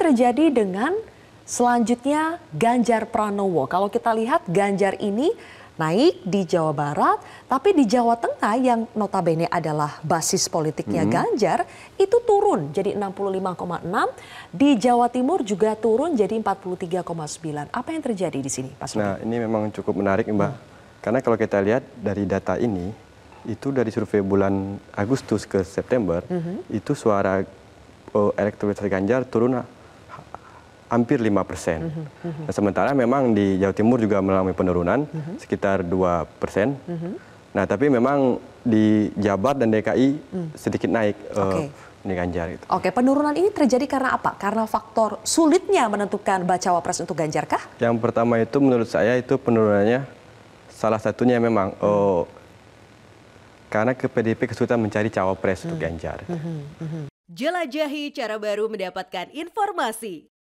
terjadi dengan selanjutnya Ganjar Pranowo. Kalau kita lihat Ganjar ini naik di Jawa Barat, tapi di Jawa Tengah yang notabene adalah basis politiknya hmm. Ganjar itu turun jadi 65,6, di Jawa Timur juga turun jadi 43,9. Apa yang terjadi di sini, Pak Nah, ini memang cukup menarik, Mbak. Hmm. Karena kalau kita lihat dari data ini, itu dari survei bulan Agustus ke September, mm -hmm. itu suara uh, oh, elektronik Ganjar turun hampir 5 persen. Mhm, mhm. Nah, sementara memang di Jawa Timur juga mengalami penurunan mhm. sekitar 2 persen. Nah, tapi memang di Jabar dan DKI hmm. sedikit naik. Eh, okay. Uh, Ganjar itu. Oke, penurunan ini terjadi karena apa? Karena faktor sulitnya menentukan baca wapres untuk Ganjar kah? Yang pertama itu menurut saya itu penurunannya salah satunya memang hmm. oh, karena ke PDP kesulitan mencari cawapres hmm. untuk Ganjar. Hmm. Hmm. Hmm. Jelajahi cara baru mendapatkan informasi.